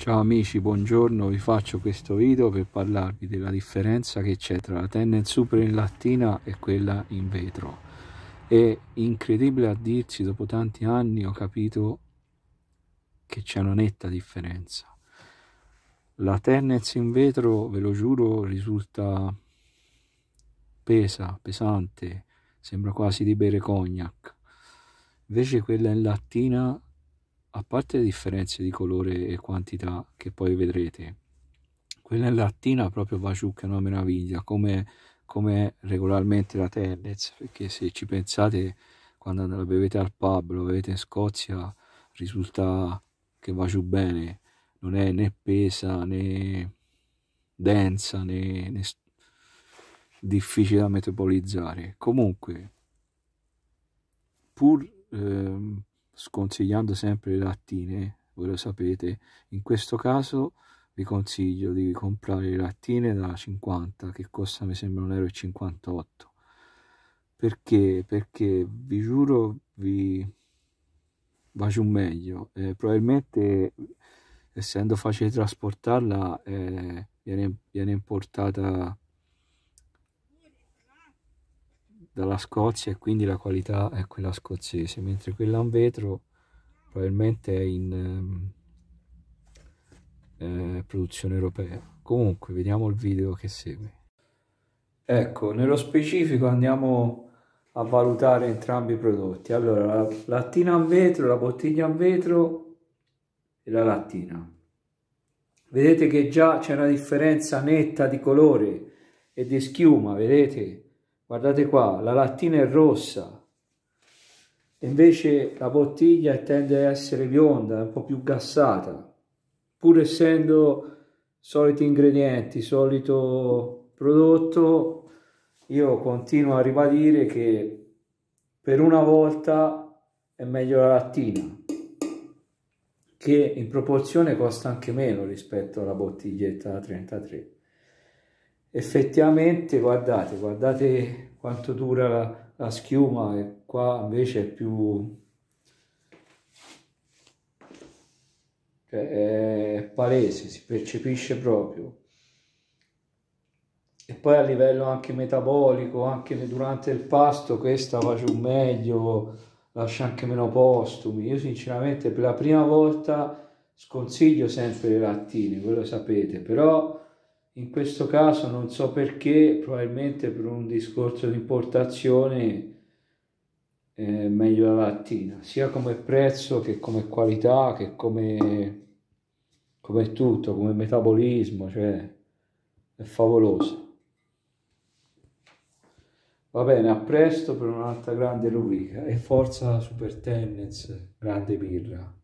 Ciao amici, buongiorno, vi faccio questo video per parlarvi della differenza che c'è tra la tenda in super in lattina e quella in vetro. È incredibile a dirsi, dopo tanti anni ho capito che c'è una netta differenza. La tennets in vetro, ve lo giuro, risulta pesa, pesante, sembra quasi di bere cognac. Invece quella in lattina a parte le differenze di colore e quantità che poi vedrete, quella in lattina proprio va giù che è una meraviglia, come, come regolarmente la Tennets, perché se ci pensate quando la bevete al pub, lo bevete in Scozia, risulta che va giù bene, non è né pesa né densa né, né difficile da metabolizzare. Comunque, pur eh, sconsigliando sempre le lattine, voi lo sapete, in questo caso vi consiglio di comprare le lattine da 50 che costa mi sembra 1,58 euro perché perché vi giuro vi va giù meglio eh, probabilmente essendo facile trasportarla eh, viene, viene importata dalla Scozia e quindi la qualità è quella scozzese, mentre quella in vetro probabilmente è in ehm, eh, produzione europea. Comunque vediamo il video che segue. Ecco, nello specifico andiamo a valutare entrambi i prodotti. Allora, la lattina a vetro, la bottiglia a vetro e la lattina. Vedete che già c'è una differenza netta di colore e di schiuma, vedete? Guardate qua, la lattina è rossa, invece la bottiglia tende a essere bionda, un po' più gassata, pur essendo soliti ingredienti, solito prodotto, io continuo a ribadire che per una volta è meglio la lattina, che in proporzione costa anche meno rispetto alla bottiglietta 33 effettivamente guardate, guardate quanto dura la, la schiuma e qua invece è più cioè è palese, si percepisce proprio e poi a livello anche metabolico, anche durante il pasto questa faccio meglio, lascia anche meno postumi. Io sinceramente per la prima volta sconsiglio sempre le lattine, voi lo sapete, però in questo caso non so perché, probabilmente per un discorso di importazione è eh, meglio la lattina, sia come prezzo che come qualità, che come, come tutto, come metabolismo, cioè è favoloso. Va bene, a presto per un'altra grande rubrica e forza Super Tennis, grande birra.